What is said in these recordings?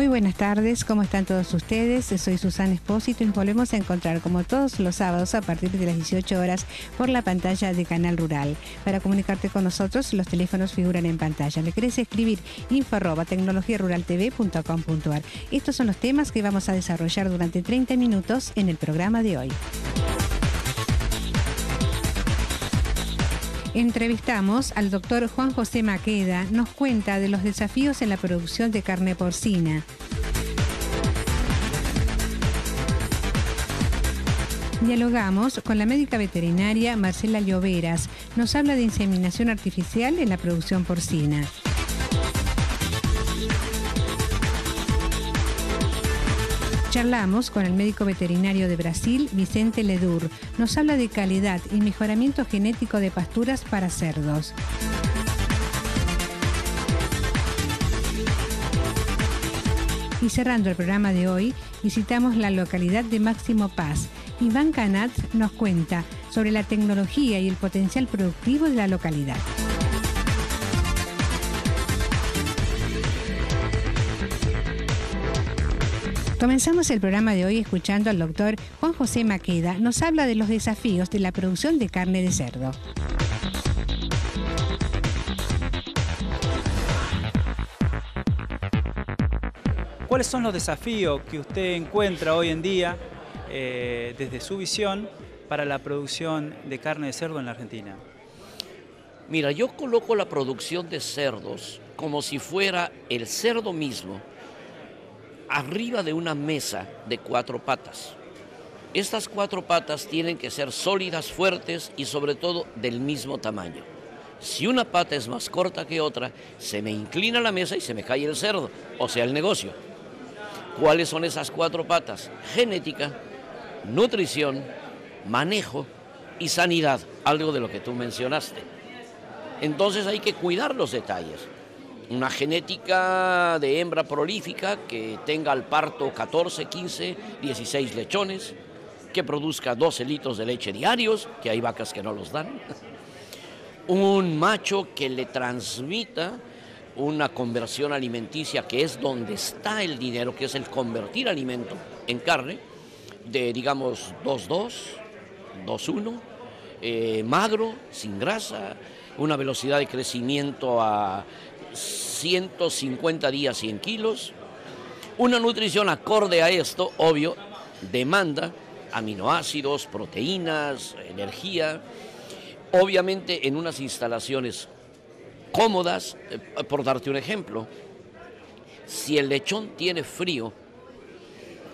Muy buenas tardes, ¿cómo están todos ustedes? Soy Susana Espósito y nos volvemos a encontrar como todos los sábados a partir de las 18 horas por la pantalla de Canal Rural. Para comunicarte con nosotros, los teléfonos figuran en pantalla. Le querés escribir info arroba Estos son los temas que vamos a desarrollar durante 30 minutos en el programa de hoy. Entrevistamos al doctor Juan José Maqueda, nos cuenta de los desafíos en la producción de carne porcina. Dialogamos con la médica veterinaria Marcela Lloveras. Nos habla de inseminación artificial en la producción porcina. Charlamos con el médico veterinario de Brasil, Vicente Ledur. Nos habla de calidad y mejoramiento genético de pasturas para cerdos. Y cerrando el programa de hoy, visitamos la localidad de Máximo Paz. Iván Canat nos cuenta sobre la tecnología y el potencial productivo de la localidad. Comenzamos el programa de hoy escuchando al doctor Juan José Maqueda. Nos habla de los desafíos de la producción de carne de cerdo. ¿Cuáles son los desafíos que usted encuentra hoy en día eh, desde su visión para la producción de carne de cerdo en la Argentina? Mira, yo coloco la producción de cerdos como si fuera el cerdo mismo arriba de una mesa de cuatro patas. Estas cuatro patas tienen que ser sólidas, fuertes y sobre todo del mismo tamaño. Si una pata es más corta que otra, se me inclina la mesa y se me cae el cerdo, o sea, el negocio. ¿Cuáles son esas cuatro patas? Genética, nutrición, manejo y sanidad, algo de lo que tú mencionaste. Entonces hay que cuidar los detalles una genética de hembra prolífica que tenga al parto 14, 15, 16 lechones, que produzca 12 litros de leche diarios, que hay vacas que no los dan. Un macho que le transmita una conversión alimenticia, que es donde está el dinero, que es el convertir alimento en carne, de digamos 2-2, 2-1, eh, magro, sin grasa, una velocidad de crecimiento a 150 días 100 kilos. Una nutrición acorde a esto, obvio, demanda aminoácidos, proteínas, energía. Obviamente en unas instalaciones cómodas, eh, por darte un ejemplo, si el lechón tiene frío,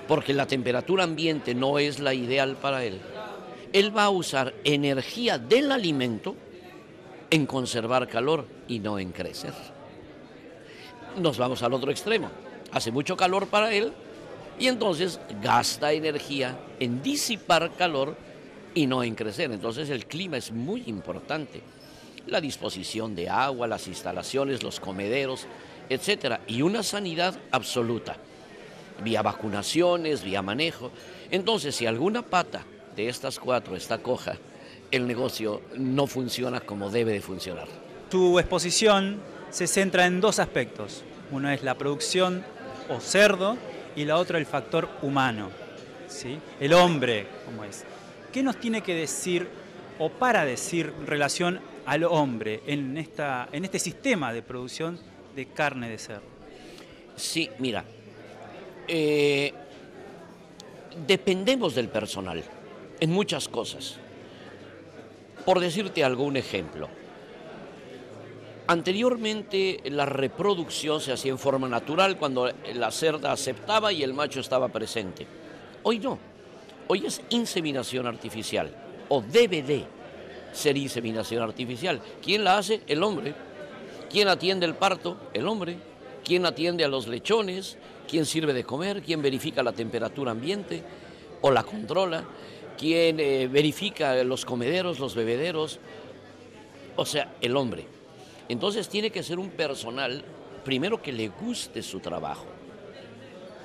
porque la temperatura ambiente no es la ideal para él, él va a usar energía del alimento en conservar calor y no en crecer nos vamos al otro extremo. Hace mucho calor para él y entonces gasta energía en disipar calor y no en crecer. Entonces el clima es muy importante. La disposición de agua, las instalaciones, los comederos, etc. y una sanidad absoluta, vía vacunaciones, vía manejo. Entonces, si alguna pata de estas cuatro está coja, el negocio no funciona como debe de funcionar. Tu exposición se centra en dos aspectos. Uno es la producción o cerdo y la otra el factor humano, ¿sí? el hombre, como es. ¿Qué nos tiene que decir o para decir relación al hombre en, esta, en este sistema de producción de carne de cerdo? Sí, mira, eh, dependemos del personal en muchas cosas. Por decirte algún ejemplo, Anteriormente la reproducción se hacía en forma natural cuando la cerda aceptaba y el macho estaba presente. Hoy no. Hoy es inseminación artificial o debe de ser inseminación artificial. ¿Quién la hace? El hombre. ¿Quién atiende el parto? El hombre. ¿Quién atiende a los lechones? ¿Quién sirve de comer? ¿Quién verifica la temperatura ambiente o la controla? ¿Quién eh, verifica los comederos, los bebederos? O sea, el hombre. Entonces tiene que ser un personal, primero, que le guste su trabajo.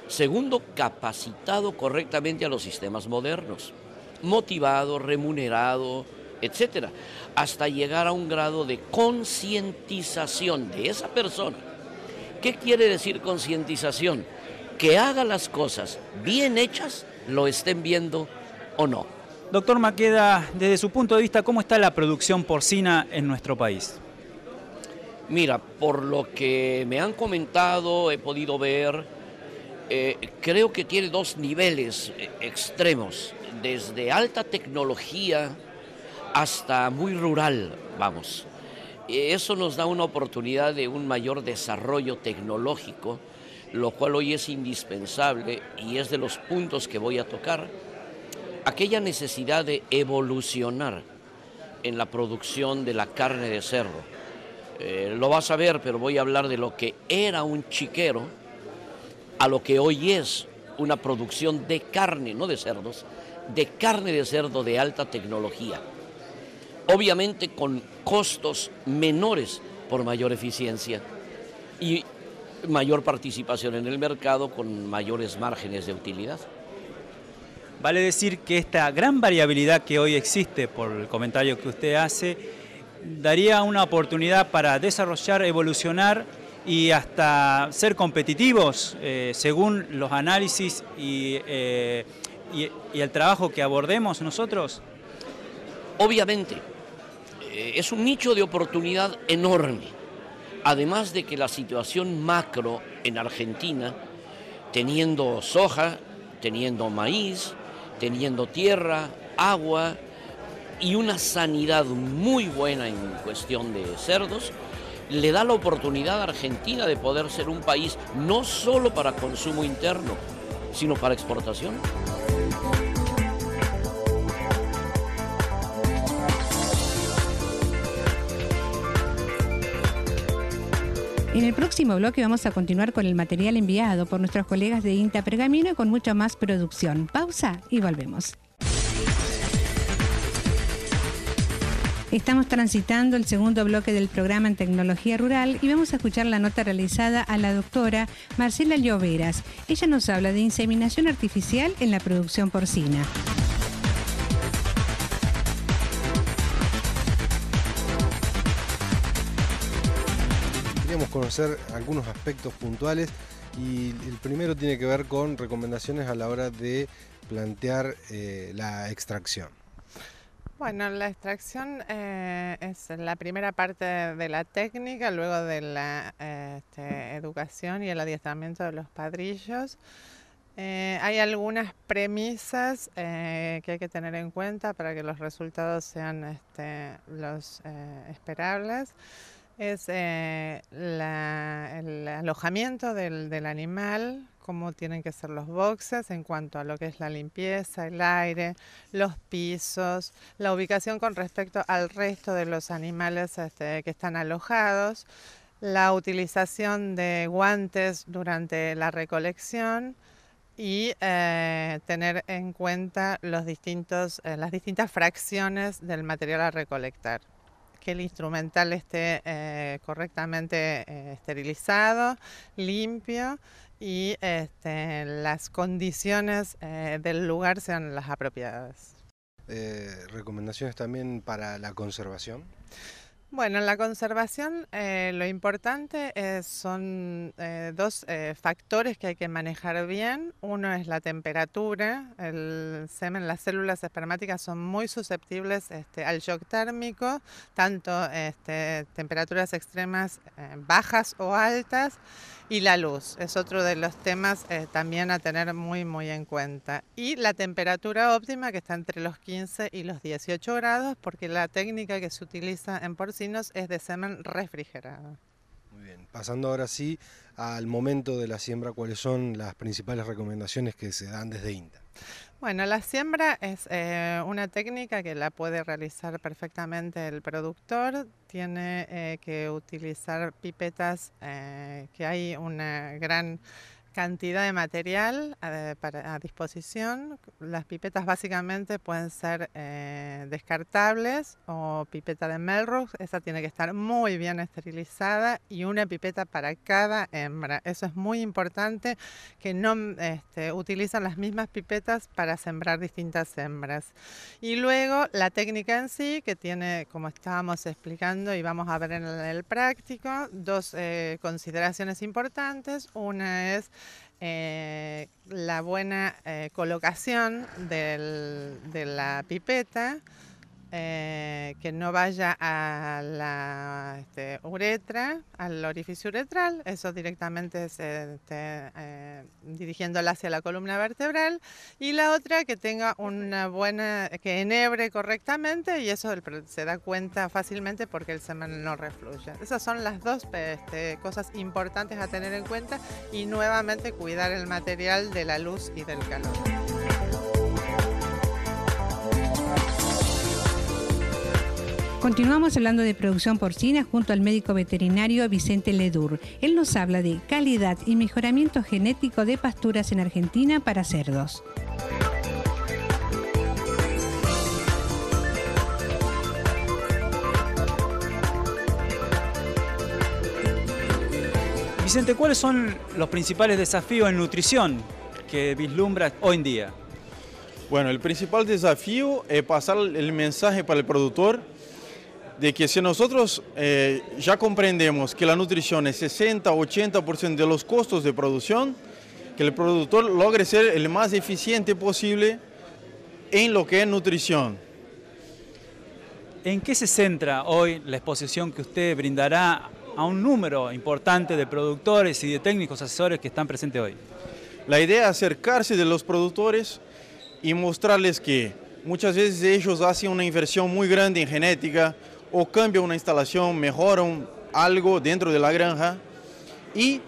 Segundo, capacitado correctamente a los sistemas modernos. Motivado, remunerado, etc. hasta llegar a un grado de concientización de esa persona. ¿Qué quiere decir concientización? Que haga las cosas bien hechas, lo estén viendo o no. Doctor Maqueda, desde su punto de vista, ¿cómo está la producción porcina en nuestro país? Mira, por lo que me han comentado, he podido ver, eh, creo que tiene dos niveles eh, extremos, desde alta tecnología hasta muy rural, vamos. Eso nos da una oportunidad de un mayor desarrollo tecnológico, lo cual hoy es indispensable y es de los puntos que voy a tocar. Aquella necesidad de evolucionar en la producción de la carne de cerdo eh, lo vas a ver, pero voy a hablar de lo que era un chiquero a lo que hoy es una producción de carne, no de cerdos, de carne de cerdo de alta tecnología. Obviamente con costos menores por mayor eficiencia y mayor participación en el mercado con mayores márgenes de utilidad. Vale decir que esta gran variabilidad que hoy existe por el comentario que usted hace, daría una oportunidad para desarrollar, evolucionar y hasta ser competitivos eh, según los análisis eh, y, el trabajo que abordemos nosotros? Obviamente, eh, es un nicho de oportunidad enorme, además de que la situación macro en Argentina, teniendo soja, teniendo maíz, teniendo tierra, agua, y una sanidad muy buena en cuestión de cerdos, le da la oportunidad a Argentina de poder ser un país no solo para consumo interno, sino para exportación. En el próximo bloque vamos a continuar con el material enviado por nuestros colegas de INTA Pergamino con mucha más producción. Pausa y volvemos. Estamos transitando el segundo bloque del programa en tecnología rural y vamos a escuchar la nota realizada a la doctora Marcela Lloveras. Ella nos habla de inseminación artificial en la producción porcina. Queríamos conocer algunos aspectos puntuales y el primero tiene que ver con recomendaciones a la hora de plantear eh, la extracción. Bueno, la extracción eh, es la primera parte de la técnica, luego de la eh, este, educación y el adiestramiento de los padrillos. Eh, hay algunas premisas que hay que tener en cuenta para que los resultados sean este, los esperables es el alojamiento del, animal, cómo tienen que ser los boxes en cuanto a lo que es la limpieza, el aire, los pisos, la ubicación con respecto al resto de los animales este, que están alojados, la utilización de guantes durante la recolección y eh, tener en cuenta los distintos, eh, las distintas fracciones del material a recolectar que el instrumental esté eh, correctamente esterilizado, limpio y este, las condiciones eh, del lugar sean las apropiadas. Eh, ¿Recomendaciones también para la conservación? Bueno, en la conservación eh, lo importante son dos factores que hay que manejar bien. Uno es la temperatura. El semen, las células espermáticas son muy susceptibles este, al shock térmico, tanto este, temperaturas extremas bajas o altas. Y la luz es otro de los temas eh, también a tener muy, muy en cuenta. Y la temperatura óptima que está entre los 15 y los 18 grados, porque la técnica que se utiliza en porcinos es de semen refrigerado. Muy bien, pasando ahora sí al momento de la siembra, ¿cuáles son las principales recomendaciones que se dan desde INTA? Bueno, la siembra es eh, una técnica que la puede realizar perfectamente el productor. Tiene eh, que utilizar pipetas, eh, que hay una gran cantidad de material a, disposición. Las pipetas básicamente pueden ser eh, descartables o pipeta de Melrose, esa tiene que estar muy bien esterilizada y una pipeta para cada hembra. Eso es muy importante que no este, utilizan las mismas pipetas para sembrar distintas hembras. Y luego la técnica en sí, que tiene, como estábamos explicando y vamos a ver en el práctico, dos eh, consideraciones importantes. Una es eh, la buena eh, colocación de la pipeta, eh, que no vaya a la este, uretra, al orificio uretral, eso directamente este, eh, dirigiéndola hacia la columna vertebral, y la otra que tenga una buena, que enebre correctamente y eso se da cuenta fácilmente porque el semen no refluye. Esas son las dos este, cosas importantes a tener en cuenta y nuevamente cuidar el material de la luz y del calor. Continuamos hablando de producción porcina junto al médico veterinario Vicente Ledur. Él nos habla de calidad y mejoramiento genético de pasturas en Argentina para cerdos. Vicente, ¿cuáles son los principales desafíos en nutrición que vislumbras hoy en día? Bueno, el principal desafío es pasar el mensaje para el productor de que si nosotros eh, ya comprendemos que la nutrición es 60-80% de los costos de producción, que el productor logre ser el más eficiente posible en lo que es nutrición. ¿En qué se centra hoy la exposición que usted brindará a un número importante de productores y de técnicos asesores que están presentes hoy? La idea es acercarse de los productores y mostrarles que muchas veces ellos hacen una inversión muy grande en genética, o cambian una instalación, mejoran algo dentro de la granja y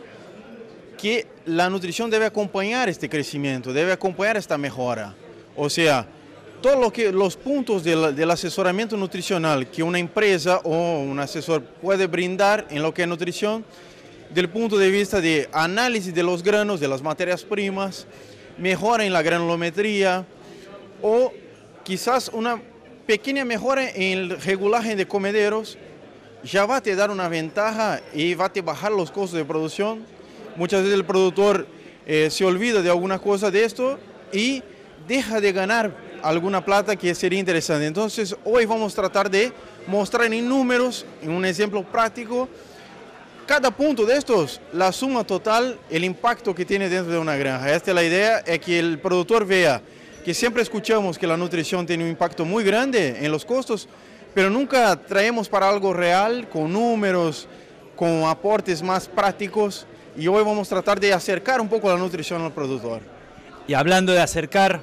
que la nutrición debe acompañar este crecimiento, debe acompañar esta mejora. O sea, todos lo los puntos del, asesoramiento nutricional que una empresa o un asesor puede brindar en lo que es nutrición, del punto de vista de análisis de los granos, de las materias primas, mejora en la granulometría o quizás una pequeña mejora en el regulaje de comederos ya va a te dar una ventaja y va a te bajar los costos de producción. Muchas veces el productor eh, se olvida de alguna cosa de esto y deja de ganar alguna plata que sería interesante. Entonces hoy vamos a tratar de mostrar en números, en un ejemplo práctico, cada punto de estos, la suma total, el impacto que tiene dentro de una granja. Esta es la idea, es que el productor vea que siempre escuchamos que la nutrición tiene un impacto muy grande en los costos, pero nunca traemos para algo real, con números, con aportes más prácticos, y hoy vamos a tratar de acercar un poco la nutrición al productor. Y hablando de acercar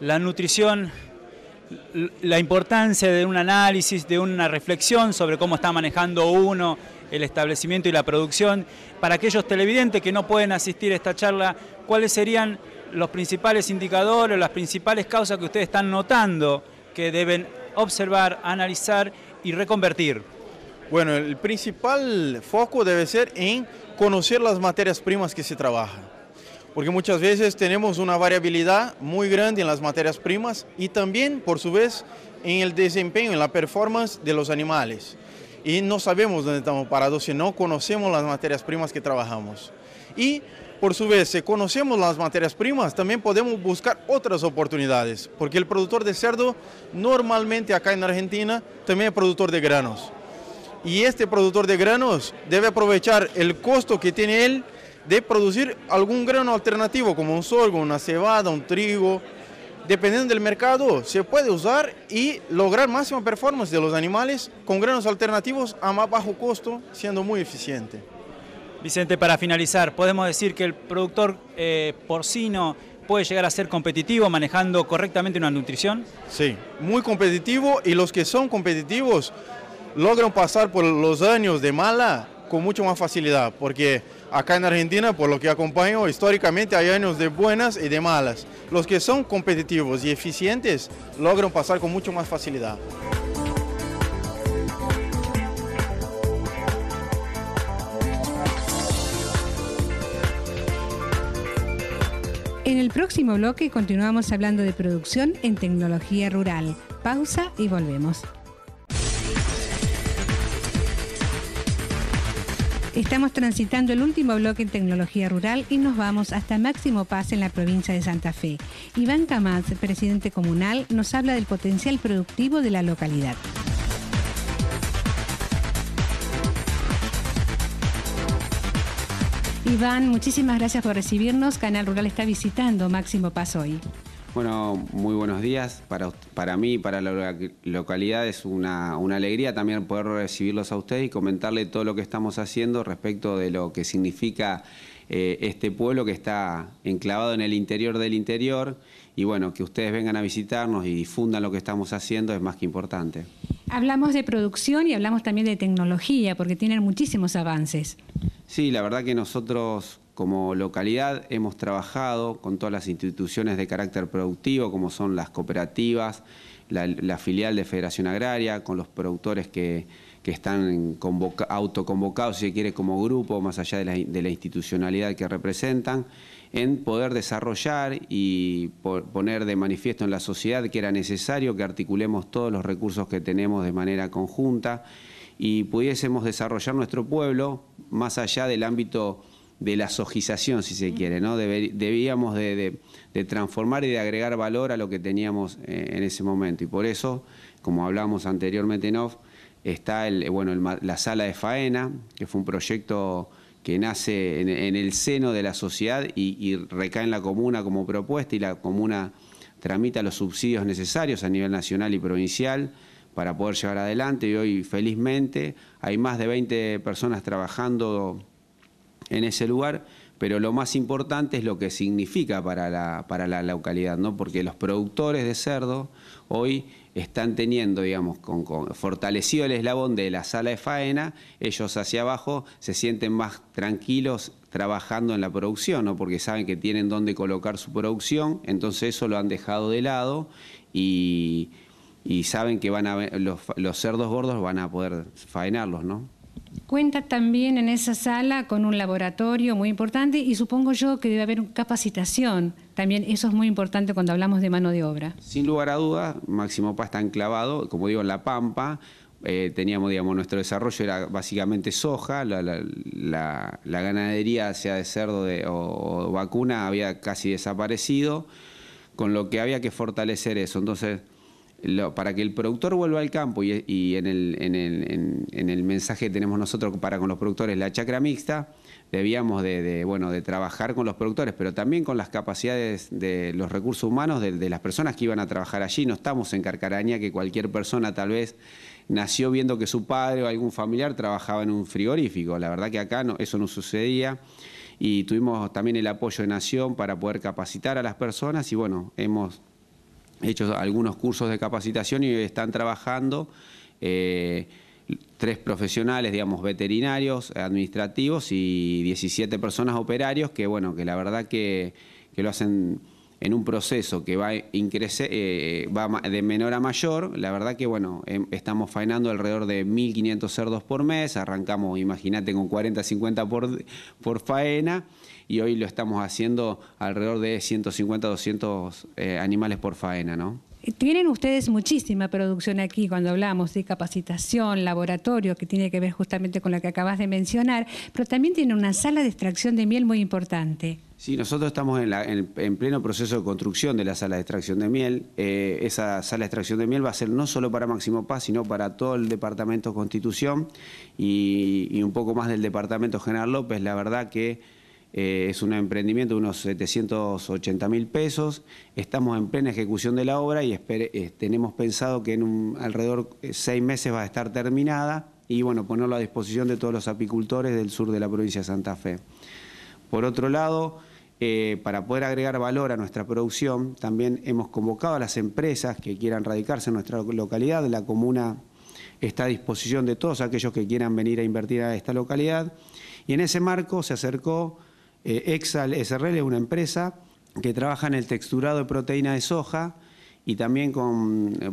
la nutrición, la importancia de un análisis, de una reflexión sobre cómo está manejando uno el establecimiento y la producción, para aquellos televidentes que no pueden asistir a esta charla, ¿cuáles serían los principales indicadores, las principales causas que ustedes están notando que deben observar, analizar y reconvertir? Bueno, el principal foco debe ser en conocer las materias primas que se trabajan porque muchas veces tenemos una variabilidad muy grande en las materias primas y también, por su vez, en el desempeño, en la performance de los animales. Y no sabemos dónde estamos parados si no conocemos las materias primas que trabajamos. Y por su vez, si eh, conocemos las materias primas, también podemos buscar otras oportunidades, porque el productor de cerdo normalmente acá en Argentina también es productor de granos. Y este productor de granos debe aprovechar el costo que tiene él de producir algún grano alternativo, como un sorgo, una cebada, un trigo. Dependiendo del mercado, se puede usar y lograr máxima performance de los animales con granos alternativos a más bajo costo, siendo muy eficiente. Vicente, para finalizar, ¿podemos decir que el productor eh, porcino puede llegar a ser competitivo manejando correctamente una nutrición? Sí, muy competitivo y los que son competitivos logran pasar por los años de mala con mucha más facilidad, porque acá en Argentina, por lo que acompaño, históricamente hay años de buenas y de malas. Los que son competitivos y eficientes logran pasar con mucha más facilidad. En el próximo bloque continuamos hablando de producción en tecnología rural. Pausa y volvemos. Estamos transitando el último bloque en tecnología rural y nos vamos hasta Máximo Paz en la provincia de Santa Fe. Iván Camaz, presidente comunal, nos habla del potencial productivo de la localidad. Iván, muchísimas gracias por recibirnos. Canal Rural está visitando Máximo Paz hoy. Bueno, muy buenos días. Para, para mí, para la localidad, es una, alegría también poder recibirlos a ustedes y comentarle todo lo que estamos haciendo respecto de lo que significa eh, este pueblo que está enclavado en el interior del interior. Y bueno, que ustedes vengan a visitarnos y difundan lo que estamos haciendo es más que importante. Hablamos de producción y hablamos también de tecnología, porque tienen muchísimos avances. Sí, la verdad que nosotros como localidad hemos trabajado con todas las instituciones de carácter productivo, como son las cooperativas, la, filial de Federación Agraria, con los productores que, están autoconvocados, si se quiere, como grupo, más allá de la, institucionalidad que representan, en poder desarrollar y poner de manifiesto en la sociedad que era necesario que articulemos todos los recursos que tenemos de manera conjunta y pudiésemos desarrollar nuestro pueblo más allá del ámbito de la sojización, si se quiere, ¿no? debíamos de, transformar y de agregar valor a lo que teníamos eh, en ese momento. Y por eso, como hablábamos anteriormente en está el, eh, bueno, la sala de faena, que fue un proyecto que nace en, el seno de la sociedad y, y, recae en la comuna como propuesta y la comuna tramita los subsidios necesarios a nivel nacional y provincial para poder llevar adelante y hoy felizmente hay más de 20 personas trabajando en ese lugar, pero lo más importante es lo que significa para la, para la localidad, ¿no? porque los productores de cerdo hoy están teniendo, digamos, fortalecido el eslabón de la sala de faena, ellos hacia abajo se sienten más tranquilos trabajando en la producción, ¿no? porque saben que tienen dónde colocar su producción, entonces eso lo han dejado de lado y y saben que van a, los, los cerdos gordos van a poder faenarlos, ¿no? Cuenta también en esa sala con un laboratorio muy importante y supongo yo que debe haber capacitación. También eso es muy importante cuando hablamos de mano de obra. Sin lugar a dudas, Máximo Paz está enclavado, como digo, en La Pampa. Eh, teníamos, digamos, nuestro desarrollo era básicamente soja, la, ganadería, sea de cerdo o vacuna, había casi desaparecido, con lo que había que fortalecer eso. Entonces para que el productor vuelva al campo y, en, el, mensaje que tenemos nosotros para con los productores, la chacra mixta, debíamos de, bueno, de trabajar con los productores, pero también con las capacidades de los recursos humanos de, las personas que iban a trabajar allí. No estamos en Carcaraña, que cualquier persona tal vez nació viendo que su padre o algún familiar trabajaba en un frigorífico. La verdad que acá eso no sucedía y tuvimos también el apoyo de Nación para poder capacitar a las personas y bueno, hemos hecho algunos cursos de capacitación y están trabajando eh, tres profesionales, digamos, veterinarios, administrativos y 17 personas operarios que, bueno, que la verdad que, que lo hacen en un proceso que va, eh, va de menor a mayor, la verdad que bueno, em, estamos faenando alrededor de 1.500 cerdos por mes, arrancamos, imagínate, con 40, 50 por, por faena, y hoy lo estamos haciendo alrededor de 150, 200 eh, animales por faena, ¿no? Eh, tienen ustedes muchísima producción aquí cuando hablamos de capacitación, laboratorio, que tiene que ver justamente con la que acabas de mencionar, pero también tienen una sala de extracción de miel muy importante. Sí, nosotros estamos en, pleno proceso de construcción de la sala de extracción de miel. Eh, esa sala de extracción de miel va a ser no solo para Máximo Paz, sino para todo el Departamento Constitución y, y un poco más del Departamento General López. La verdad que eh, es un emprendimiento de unos 780 mil pesos. Estamos en plena ejecución de la obra y eh, tenemos pensado que en un, alrededor de eh, seis meses va a estar terminada y bueno, ponerlo a disposición de todos los apicultores del sur de la provincia de Santa Fe. Por otro lado, para poder agregar valor a nuestra producción, también hemos convocado a las empresas que quieran radicarse en nuestra localidad, la comuna está a disposición de todos aquellos que quieran venir a invertir a esta localidad. Y en ese marco se acercó eh, Exal SRL es una empresa que trabaja en el texturado de proteína de soja y también con eh,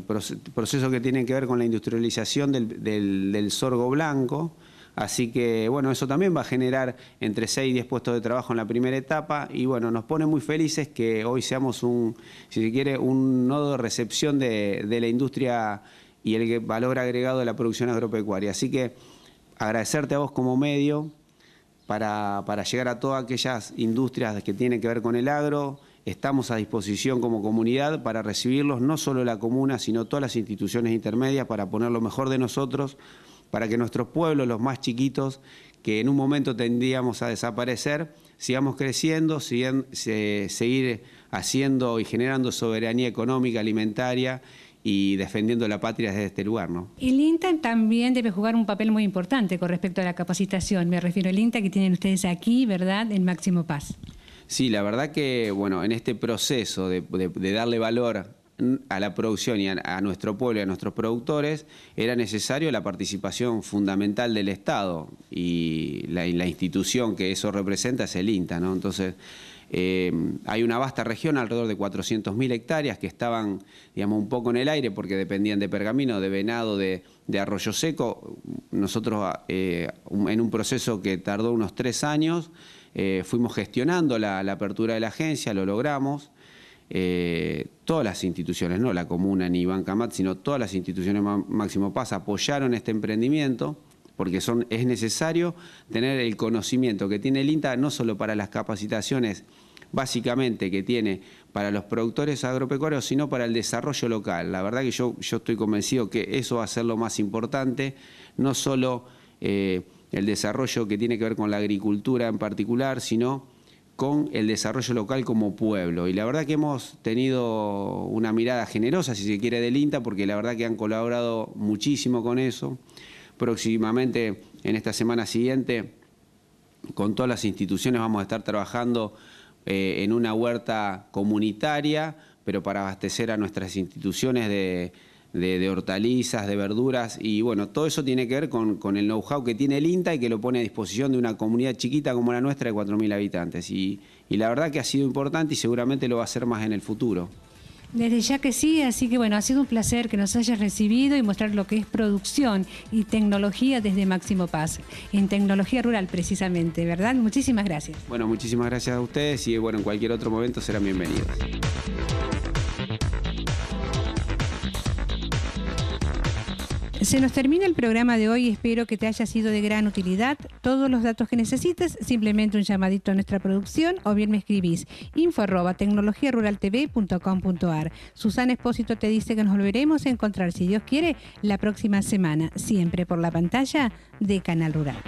procesos que tienen que ver con la industrialización del, sorgo blanco. Así que, bueno, eso también va a generar entre 6 y 10 puestos de trabajo en la primera etapa. Y bueno, nos pone muy felices que hoy seamos un, si se quiere, un nodo de recepción de la industria y el valor agregado de la producción agropecuaria. Así que agradecerte a vos como medio para, llegar a todas aquellas industrias que tienen que ver con el agro. Estamos a disposición como comunidad para recibirlos, no solo la comuna, sino todas las instituciones intermedias para poner lo mejor de nosotros, para que nuestros pueblos, los más chiquitos, que en un momento tendíamos a desaparecer, sigamos creciendo, siguen, seguir haciendo y generando soberanía económica, alimentaria y defendiendo la patria desde este lugar. ¿no? El INTA también debe jugar un papel muy importante con respecto a la capacitación. Me refiero al INTA que tienen ustedes aquí, ¿verdad?, en Máximo Paz. Sí, la verdad que, bueno, en este proceso de darle valor a la producción y a, nuestro pueblo y a nuestros productores, era necesario la participación fundamental del Estado y la, institución que eso representa es el INTA. Entonces, eh, hay una vasta región, alrededor de 400.000 hectáreas, que estaban digamos, un poco en el aire porque dependían de pergamino, de venado, de, arroyo seco. Nosotros, eh, en un proceso que tardó unos tres años, eh, fuimos gestionando la apertura de la agencia, lo logramos. Eh, todas las instituciones, no la comuna ni Bancamat, sino todas las instituciones Máximo Paz apoyaron este emprendimiento porque son, es necesario tener el conocimiento que tiene el INTA no solo para las capacitaciones básicamente que tiene para los productores agropecuarios, sino para el desarrollo local. La verdad que yo, yo estoy convencido que eso va a ser lo más importante, no solo eh, el desarrollo que tiene que ver con la agricultura en particular, sino con el desarrollo local como pueblo. Y la verdad que hemos tenido una mirada generosa, si se quiere, del INTA, porque la verdad que han colaborado muchísimo con eso. Próximamente, en esta semana siguiente, con todas las instituciones vamos a estar trabajando eh, en una huerta comunitaria, pero para abastecer a nuestras instituciones de de, hortalizas, de verduras, y bueno, todo eso tiene que ver con, el know-how que tiene el INTA y que lo pone a disposición de una comunidad chiquita como la nuestra de 4.000 habitantes. Y, y la verdad que ha sido importante y seguramente lo va a ser más en el futuro. Desde ya que sí, así que bueno, ha sido un placer que nos hayas recibido y mostrar lo que es producción y tecnología desde Máximo Paz, en tecnología rural precisamente, ¿verdad? Muchísimas gracias. Bueno, muchísimas gracias a ustedes y bueno, en cualquier otro momento serán bienvenidos. Se nos termina el programa de hoy. Espero que te haya sido de gran utilidad. Todos los datos que necesites, simplemente un llamadito a nuestra producción o bien me escribís info Susana Espósito te dice que nos volveremos a encontrar, si Dios quiere, la próxima semana, siempre por la pantalla de Canal Rural.